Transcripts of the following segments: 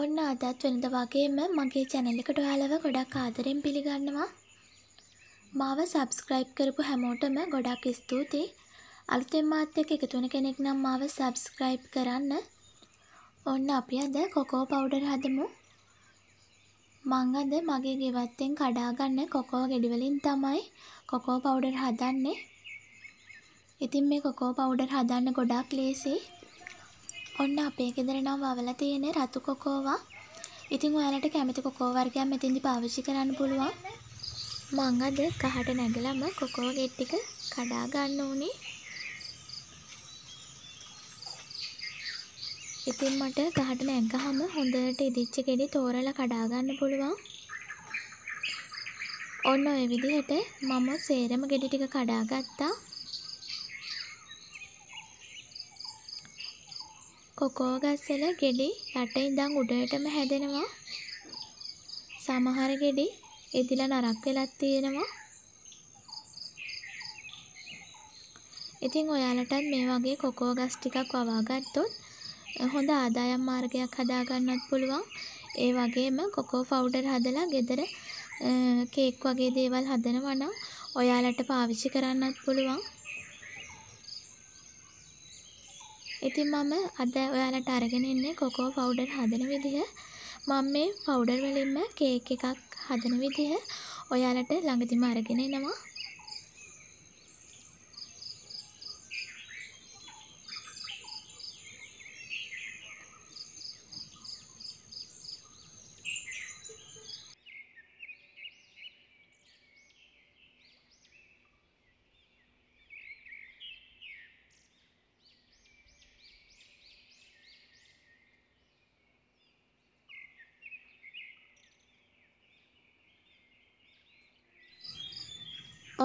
ඔන්න අදත් වෙනද වගේම මගේ channel එකට ඔයාලව ගොඩක් ආදරෙන් පිළිගන්නවා. මාව subscribe කරපු හැමෝටම ගොඩක් ස්තුතියි. අලුතෙන් මාත් එක්ක එකතු වෙන කෙනෙක් නම් මාව subscribe කරන්න. ඔන්න අපි අද කොකෝ පවුඩර් හදමු. මං අද මගේ ගෙවත්තෙන් කඩාගන්න කොකෝ ගෙඩි වලින් තමයි කොකෝ පවුඩර් හදන්නේ. ඉතින් මේ කොකෝ පවුඩර් හදන්න ගොඩක් ලේසියි. ඔන්න අපේ ගෙදර නම් වවලා තියෙන රතු කොකෝවා. ඉතින් ඔයාලට කැමති කොකෝ වර්ගයක් මෙතෙන්දි පාවිච්චි කරන්න පුළුවන්. මං අද කහට නැගලම කොකෝ ගෙට් ටික කඩා ගන්න උනේ. ඉතින් මට ගහට නැග්ගහම හොඳට ඉදිච්ච ගෙඩි තෝරලා කඩා ගන්න පුළුවන්. ඔන්න ඔය විදිහට මම සේරම ගෙඩි ටික කඩා ගත්තා. කොකෝගස්සල ගෙඩි යට ඉඳන් උඩයටම හැදෙනවා. සමහර ගෙඩි එදිලා නරක් වෙලක් තියෙනවා. ඉතින් ඔයාලටත් මේ වගේ කොකෝ ගස් ටිකක් වවා ගත්තොත් හොඳ ආදායම් මාර්ගයක් හදා ගන්නත් පුළුවන්. ඒ වගේම කොකෝ ෆවුඩර් හදලා ගෙදර කේක් වගේ දේවල් හදනවා නම් ඔයාලට පාවිච්චි කරන්නත් පුළුවන්. ඉතින් මම අද ඔයාලට අරගෙන ඉන්නේ කොකෝ පවුඩර් හදන විදිහ. මම මේ පවුඩර් වලින්ම කේක් එකක් හදන විදිහ ඔයාලට ළඟදිම අරගෙන එනවා.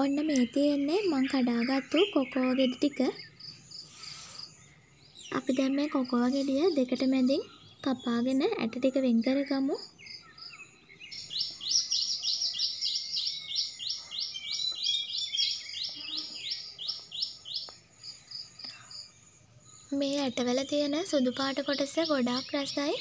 ඔන්න මේ තියෙන්නේ මං කඩාගත්තු කොකෝ ගෙඩි ටික. අපි දැන් මේ කොකෝ ගෙඩිය දෙකට මැදින් කපාගෙන ඇට ටික වෙන් කරගමු. මේ ඇටවල තියෙන සුදු පාට කොටස ගොඩාක් රසයි.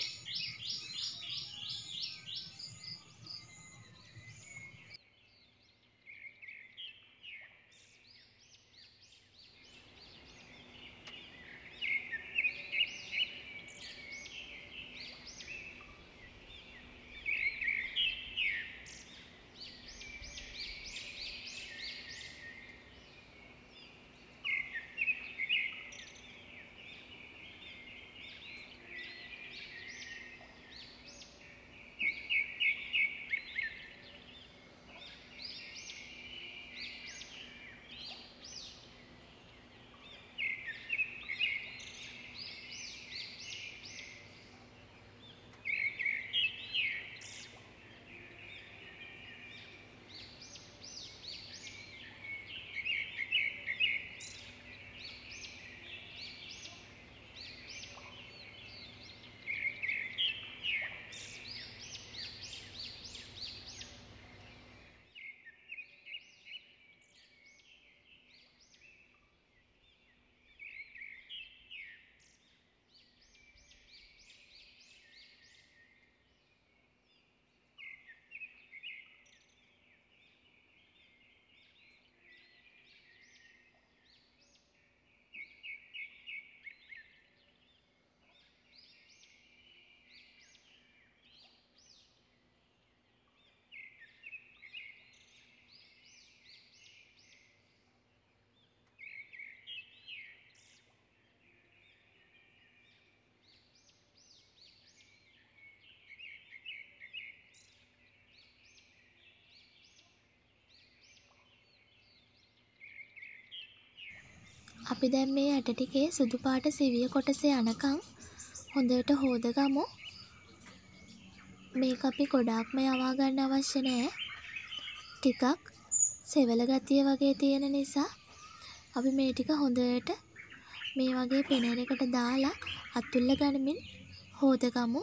අපි දැන් මේ ඇට ටිකේ සුදු පාට සිවිය කොටස යනකම් හොඳට හෝදගමු. මේක අපි ගොඩාක්ම යවා ගන්න අවශ්‍ය නැහැ. ටිකක් සෙවල ගතිය වගේ තියෙන නිසා අපි මේ ටික හොඳට මේ වගේ පෙනෙර එකට දාලා අතුල්ල ගනිමින් හෝදගමු.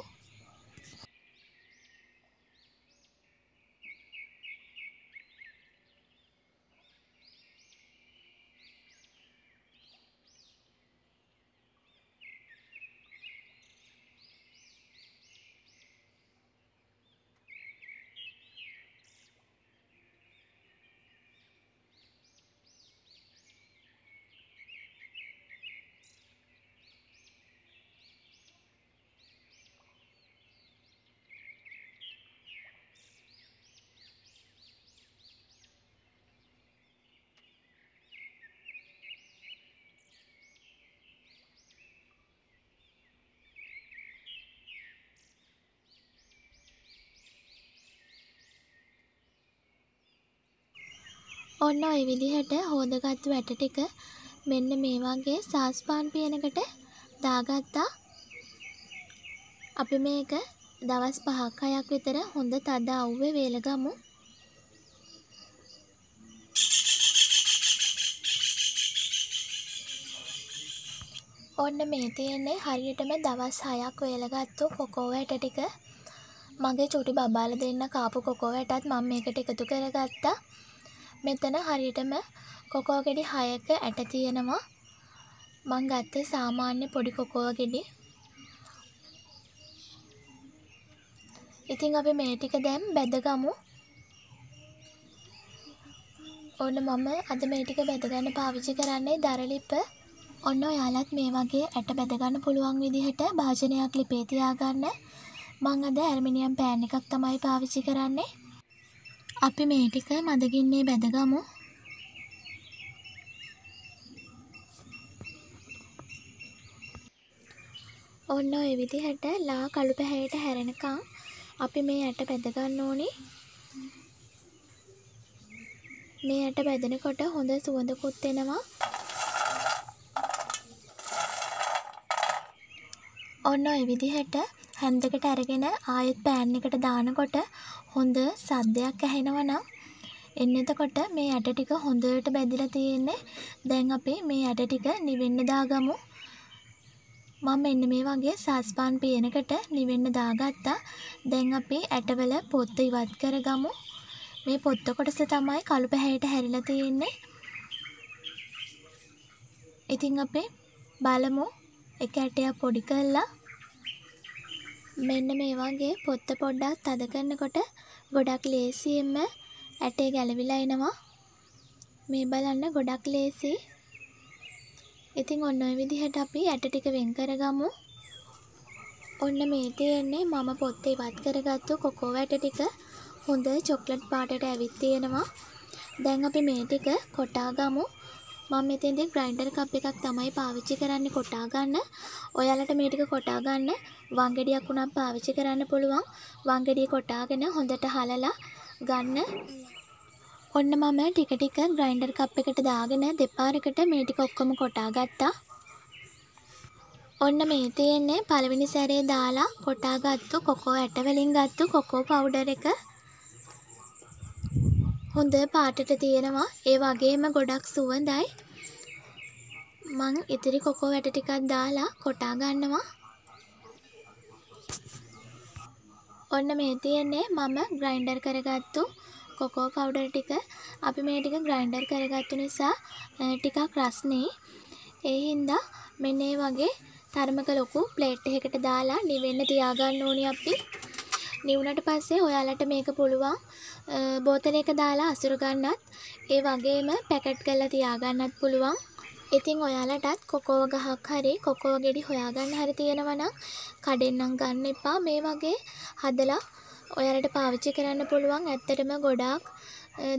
ඔන්න ඔය විදිහට හෝදගත්තු වැට ටික මෙන්න මේ වගේ සාස්පාන් පියනකට දාගත්තා. අපි මේක දවස් 5ක් 6ක් විතර හොඳ තද අවුවේ වේලගමු. ඔන්න මේ තියෙන්නේ හරියටම දවස් 6ක් වේලගත්තු කොකෝ වැට ටික. මගේ චුටි බබාලා දෙන්න කාපු කොකෝ වැටත් මම මේකට එකතු කරගත්තා. මෙතන හරියටම කොකෝ ගෙඩි 6ක ඇට තියෙනවා. මං ගත්තේ සාමාන්‍ය පොඩි කොකෝ ගෙඩි. ඉතින් අපි මේ ටික දැන් බැදගමු. ඔන්න මම අද මේ ටික බැදගන්න පාවිච්චි කරන්නේ දරලිප. ඔන්න ඔයාලත් මේ වගේ ඇට බැදගන්න පුළුවන් විදිහට භාජනයක් ලිපේ තියාගන්න. මං අද ඇල්මිනියම් පෑන් එකක් තමයි පාවිච්චි කරන්නේ. අපි මේ ටික මදගින්නේ බැදගමු. ඔන්න ඔය විදිහට ලා කළු පැහැයට හැරෙනකම් අපි මේ යට බැද ගන්න ඕනේ. මේ යට බැදෙනකොට හොඳ සුවඳකුත් එනවා. ඔන්න ඔය විදිහට හැන්දකට අරගෙන ආයෙත් පෑන් එකට දානකොට හොඳ සද්දයක් ඇහෙනවා නම් එන්න එතකොට මේ ඇට ටික හොඳට බැඳිලා තියෙන්නේ. දැන් අපි මේ ඇට ටික නිවෙන්න දාගමු. මම මෙන්න මේ වගේ සස්පන් පියනකට නිවෙන්න දාගත්තා. දැන් අපි ඇටවල පොත්ත ඉවත් කරගමු. මේ පොත්ත කොටස තමයි කළු පැහැයට හැරිලා තියෙන්නේ. ඉතින් අපි බලමු එක ඇටයක් පොඩි කරලා මෙන්න මේ වගේ පොත්ත පොඩ්ඩක් තද කරනකොට ගොඩක් ලේසියෙන්ම ඇටේ ගැලවිලා එනවා. මේ බලන්න ගොඩක් ලේසි. ඉතින් ඔන්න ඔය විදිහට අපි ඇට ටික වෙන් කරගමු. ඔන්න මේ තියෙන්නේ මම පොත්ත ඉවත් කරගත්තු කොකෝ වැට ටික හොඳ චොක්ලට් පාටට ඇවිත් තියෙනවා. දැන් අපි මේ ටික කොටා ගමු. මම මෙතෙන්දි ග්‍රයින්ඩර් කප් එකක් තමයි පාවිච්චි කරන්නේ කොටා ගන්න. ඔයාලට මේ ටික කොටා ගන්න වංගෙඩියක් උනත් පාවිච්චි කරන්න පුළුවන්. වංගෙඩිය කොටාගෙන හොඳට හලලා ගන්න. ඔන්න මම ටික ටික ග්‍රයින්ඩර් කප් එකට දාගෙන දෙපාරකට මේ ටික ඔක්කොම කොටා ගත්තා. ඔන්න මේ තියෙන්නේ පළවෙනි සැරේ දාලා කොටාගත්තු කොකෝ ඇට වලින් ගත්තු කොකෝ පවුඩර් එක. හොඳ පාටට තියෙනවා ඒ වගේම ගොඩක් සුවඳයි මං ඉතිරි කොකෝ වැට ටිකක් දාලා කොටා ගන්නවා ඔන්න මේ තියෙන්නේ මම ග්‍රයින්ඩර් කරගත්තු කොකෝ පවුඩර් ටික අපි මේ ටික ග්‍රයින්ඩර් කරගත්තු නිසා ටිකක් රස්නේ ඒ හින්දා මෙන්න වගේ තර්මක ලොකු ප්ලේට් එකකට දාලා නිවෙන්න තියාගන්න ඕනි අපි නිවුණට පස්සේ ඔයාලට මේක පුළුවන් බෝතලයක දාලා අසුර ගන්නත් ඒ වගේම පැකට් කරලා තියාගන්නත් පුළුවන්. ඉතින් ඔයාලටත් කොකෝ ගහක් හරි කොකෝ ගෙඩි හොයාගන්න හරි තියෙනවා නම් කඩෙන් නම් ගන්න එපා මේ වගේ හදලා ඔයාලට පාවිච්චි කරන්න පුළුවන් ඇත්තටම ගොඩාක්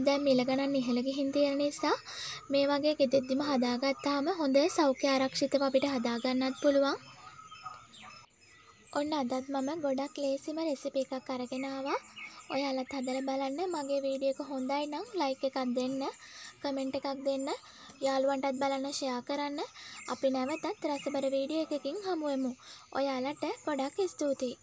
දැන් මිල ගණන් ඉහළ ගිහින් තියෙන නිසා මේ වගේ ගෙදෙද්දිම හදාගත්තාම හොඳ සෞඛ්‍ය ආරක්ෂිතව අපිට හදාගන්නත් පුළුවන් ඔන්න අදත් මම ගොඩක් ලේසිම රෙසිපි එකක් අරගෙනවා ඔයාලත් හදලා බලන්න මගේ වීඩියෝ එක හොඳයි නම් ලයික් එකක් දෙන්න කමෙන්ට් එකක් දෙන්න යාළුවන්ටත් බලන්න ෂෙයා කරන්න අපි නැවතත් රසබර වීඩියෝ එකකින් හමු ඔයාලට ගොඩක් ස්තුතියි